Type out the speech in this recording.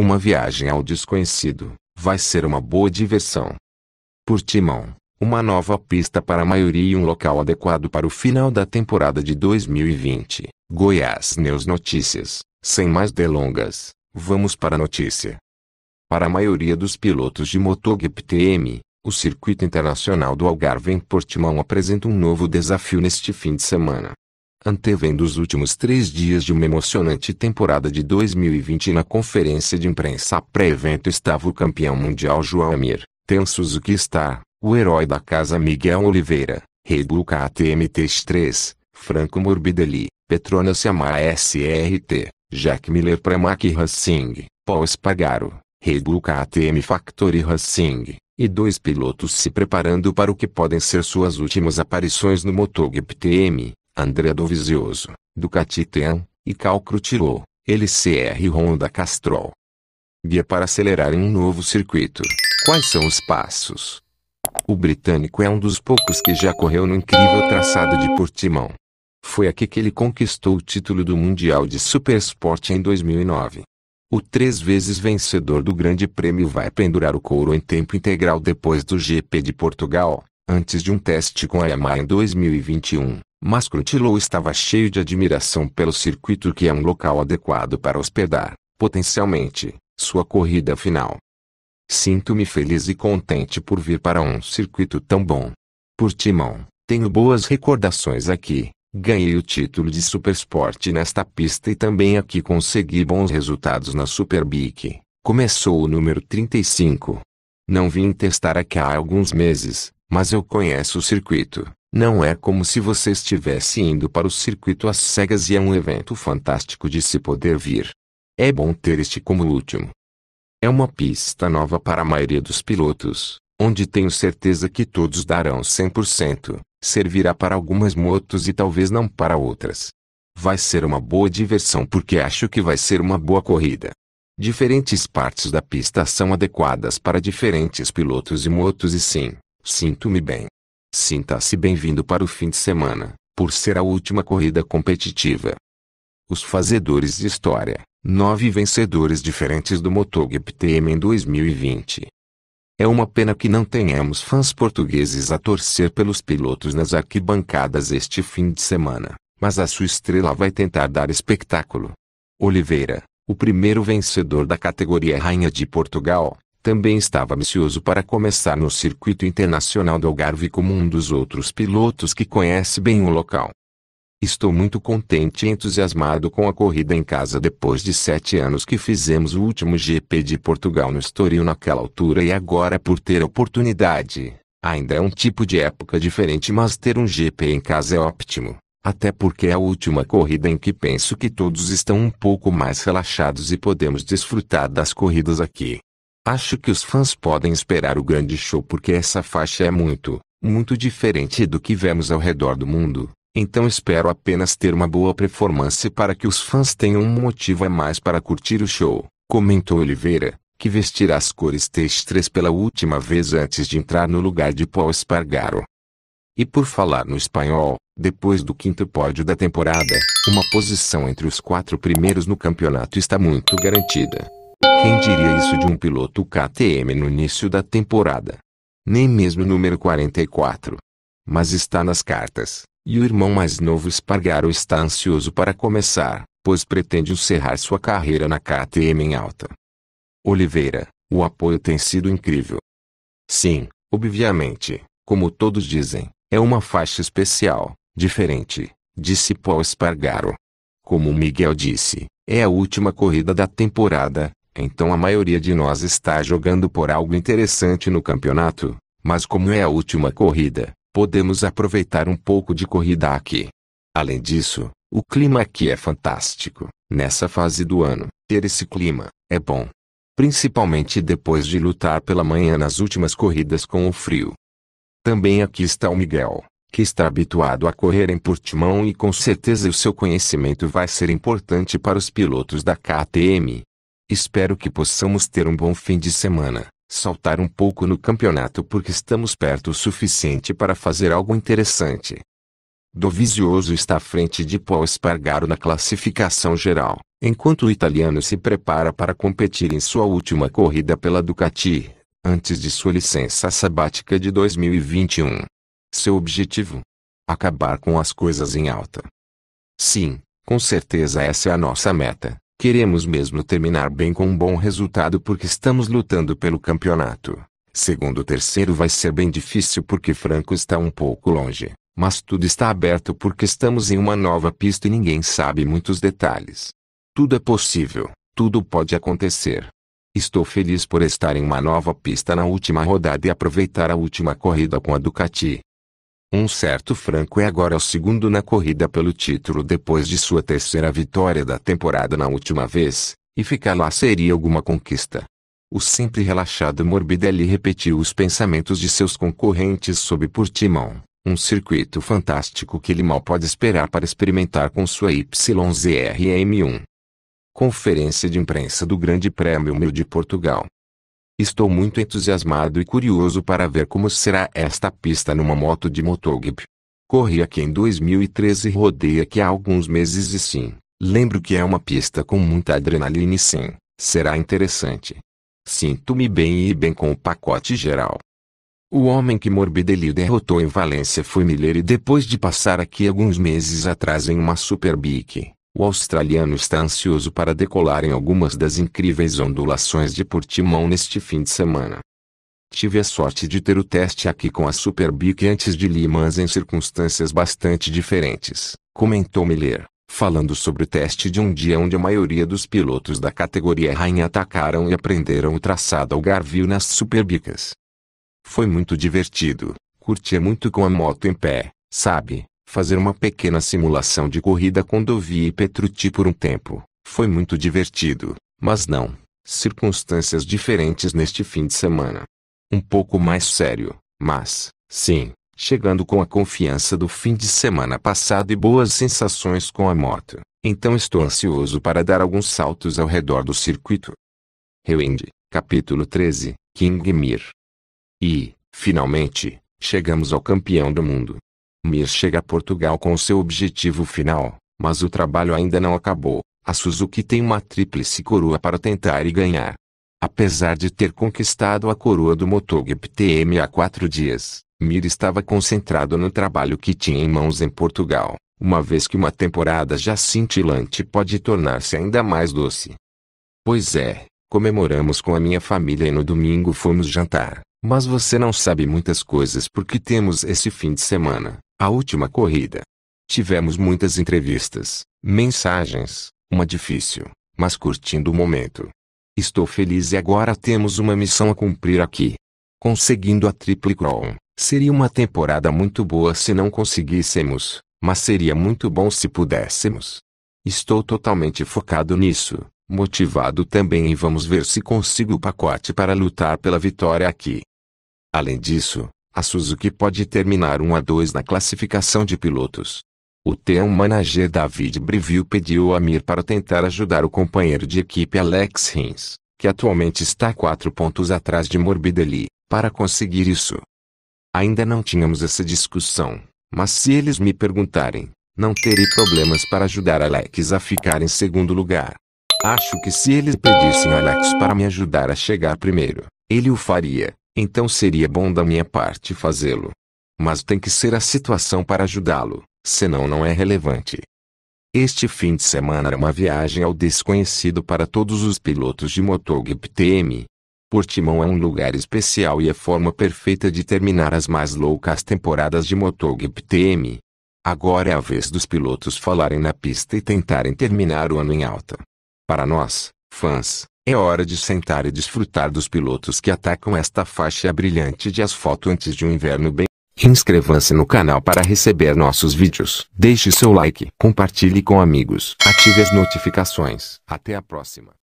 Uma viagem ao desconhecido vai ser uma boa diversão. Portimão, uma nova pista para a maioria e um local adequado para o final da temporada de 2020. Goiás News Notícias. Sem mais delongas, vamos para a notícia. Para a maioria dos pilotos de MotoGP TM, o Circuito Internacional do Algarve em Portimão apresenta um novo desafio neste fim de semana antevendo os últimos três dias de uma emocionante temporada de 2020 na conferência de imprensa pré-evento estava o campeão mundial João Amir, Ten Suzuki está, o herói da casa Miguel Oliveira, Red Bull KTM T3, Franco Morbidelli, Petronas Yamaha SRT, Jack Miller Pramac Racing, Paul Spagaro, Red Bull KTM Factory Racing, e dois pilotos se preparando para o que podem ser suas últimas aparições no MotoGP TM André do Vizioso, do Catitean, e Calcro Tirou, LCR Honda Castrol. Guia para acelerar em um novo circuito. Quais são os passos? O britânico é um dos poucos que já correu no incrível traçado de Portimão. Foi aqui que ele conquistou o título do Mundial de Supersport em 2009. O três vezes vencedor do Grande Prêmio vai pendurar o couro em tempo integral depois do GP de Portugal, antes de um teste com a Yamaha em 2021. Mas Crutilo estava cheio de admiração pelo circuito que é um local adequado para hospedar, potencialmente, sua corrida final. Sinto-me feliz e contente por vir para um circuito tão bom. Por Timão, tenho boas recordações aqui. Ganhei o título de Supersport nesta pista e também aqui consegui bons resultados na Superbike. Começou o número 35. Não vim testar aqui há alguns meses, mas eu conheço o circuito. Não é como se você estivesse indo para o circuito às cegas e é um evento fantástico de se poder vir. É bom ter este como último. É uma pista nova para a maioria dos pilotos, onde tenho certeza que todos darão 100%, servirá para algumas motos e talvez não para outras. Vai ser uma boa diversão porque acho que vai ser uma boa corrida. Diferentes partes da pista são adequadas para diferentes pilotos e motos e sim, sinto-me bem. Sinta-se bem-vindo para o fim de semana, por ser a última corrida competitiva. Os fazedores de história, nove vencedores diferentes do MotoGP em 2020. É uma pena que não tenhamos fãs portugueses a torcer pelos pilotos nas arquibancadas este fim de semana, mas a sua estrela vai tentar dar espetáculo. Oliveira, o primeiro vencedor da categoria Rainha de Portugal, também estava ambicioso para começar no circuito internacional do Algarve como um dos outros pilotos que conhece bem o local. Estou muito contente e entusiasmado com a corrida em casa depois de sete anos que fizemos o último GP de Portugal no Estoril naquela altura e agora por ter a oportunidade. Ainda é um tipo de época diferente mas ter um GP em casa é ótimo. Até porque é a última corrida em que penso que todos estão um pouco mais relaxados e podemos desfrutar das corridas aqui. Acho que os fãs podem esperar o grande show porque essa faixa é muito, muito diferente do que vemos ao redor do mundo. Então espero apenas ter uma boa performance para que os fãs tenham um motivo a mais para curtir o show, comentou Oliveira, que vestirá as cores t pela última vez antes de entrar no lugar de Paul Espargaro. E por falar no espanhol, depois do quinto pódio da temporada, uma posição entre os quatro primeiros no campeonato está muito garantida. Quem diria isso de um piloto KTM no início da temporada? Nem mesmo o número 44. Mas está nas cartas, e o irmão mais novo Espargaro está ansioso para começar, pois pretende encerrar sua carreira na KTM em alta. Oliveira, o apoio tem sido incrível. Sim, obviamente, como todos dizem, é uma faixa especial, diferente, disse Paul Espargaro. Como Miguel disse, é a última corrida da temporada, então a maioria de nós está jogando por algo interessante no campeonato, mas como é a última corrida, podemos aproveitar um pouco de corrida aqui. Além disso, o clima aqui é fantástico. Nessa fase do ano, ter esse clima é bom. Principalmente depois de lutar pela manhã nas últimas corridas com o frio. Também aqui está o Miguel, que está habituado a correr em Portimão e com certeza o seu conhecimento vai ser importante para os pilotos da KTM, Espero que possamos ter um bom fim de semana, saltar um pouco no campeonato porque estamos perto o suficiente para fazer algo interessante. Dovizioso está à frente de Paul Espargaro na classificação geral, enquanto o italiano se prepara para competir em sua última corrida pela Ducati, antes de sua licença sabática de 2021. Seu objetivo? Acabar com as coisas em alta. Sim, com certeza essa é a nossa meta. Queremos mesmo terminar bem com um bom resultado porque estamos lutando pelo campeonato. Segundo o terceiro vai ser bem difícil porque Franco está um pouco longe, mas tudo está aberto porque estamos em uma nova pista e ninguém sabe muitos detalhes. Tudo é possível, tudo pode acontecer. Estou feliz por estar em uma nova pista na última rodada e aproveitar a última corrida com a Ducati. Um certo Franco é agora o segundo na corrida pelo título depois de sua terceira vitória da temporada na última vez, e ficar lá seria alguma conquista. O sempre relaxado Morbidelli repetiu os pensamentos de seus concorrentes sobre Portimão, um circuito fantástico que ele mal pode esperar para experimentar com sua YZRM1. Conferência de imprensa do Grande Prêmio Mil de Portugal. Estou muito entusiasmado e curioso para ver como será esta pista numa moto de motogp. Corri aqui em 2013 e rodei aqui há alguns meses e sim, lembro que é uma pista com muita adrenalina e sim, será interessante. Sinto-me bem e bem com o pacote geral. O homem que Morbidelli derrotou em Valência foi Miller e depois de passar aqui alguns meses atrás em uma superbike. O australiano está ansioso para decolar em algumas das incríveis ondulações de Portimão neste fim de semana. Tive a sorte de ter o teste aqui com a superbike antes de Limans em circunstâncias bastante diferentes, comentou Miller, falando sobre o teste de um dia onde a maioria dos pilotos da categoria Rainha atacaram e aprenderam o traçado ao Garvil nas Superbicas. Foi muito divertido, curti muito com a moto em pé, sabe? fazer uma pequena simulação de corrida com Dovi e Petrucci por um tempo. Foi muito divertido, mas não. Circunstâncias diferentes neste fim de semana. Um pouco mais sério, mas, sim, chegando com a confiança do fim de semana passado e boas sensações com a moto. Então estou ansioso para dar alguns saltos ao redor do circuito. Rewind, capítulo 13, King Mir. E, finalmente, chegamos ao campeão do mundo. Mir chega a Portugal com seu objetivo final, mas o trabalho ainda não acabou. A Suzuki tem uma tríplice coroa para tentar e ganhar. Apesar de ter conquistado a coroa do MotoGP TM há quatro dias, Mir estava concentrado no trabalho que tinha em mãos em Portugal, uma vez que uma temporada já cintilante pode tornar-se ainda mais doce. Pois é, comemoramos com a minha família e no domingo fomos jantar, mas você não sabe muitas coisas porque temos esse fim de semana. A última corrida. Tivemos muitas entrevistas, mensagens, uma difícil, mas curtindo o momento. Estou feliz e agora temos uma missão a cumprir aqui. Conseguindo a Triple Crown, seria uma temporada muito boa se não conseguíssemos, mas seria muito bom se pudéssemos. Estou totalmente focado nisso, motivado também e vamos ver se consigo o pacote para lutar pela vitória aqui. Além disso, a Suzuki pode terminar 1 a 2 na classificação de pilotos. O teu manager David Brivio pediu a Mir para tentar ajudar o companheiro de equipe Alex Rins, que atualmente está 4 pontos atrás de Morbidelli, para conseguir isso. Ainda não tínhamos essa discussão, mas se eles me perguntarem, não terei problemas para ajudar Alex a ficar em segundo lugar. Acho que se eles pedissem a Alex para me ajudar a chegar primeiro, ele o faria. Então seria bom da minha parte fazê-lo. Mas tem que ser a situação para ajudá-lo, senão não é relevante. Este fim de semana era uma viagem ao desconhecido para todos os pilotos de MotoGP TM. Portimão é um lugar especial e a forma perfeita de terminar as mais loucas temporadas de MotoGP TM. Agora é a vez dos pilotos falarem na pista e tentarem terminar o ano em alta. Para nós, fãs, é hora de sentar e desfrutar dos pilotos que atacam esta faixa brilhante de asfalto antes de um inverno bem. Inscreva-se no canal para receber nossos vídeos. Deixe seu like, compartilhe com amigos, ative as notificações. Até a próxima.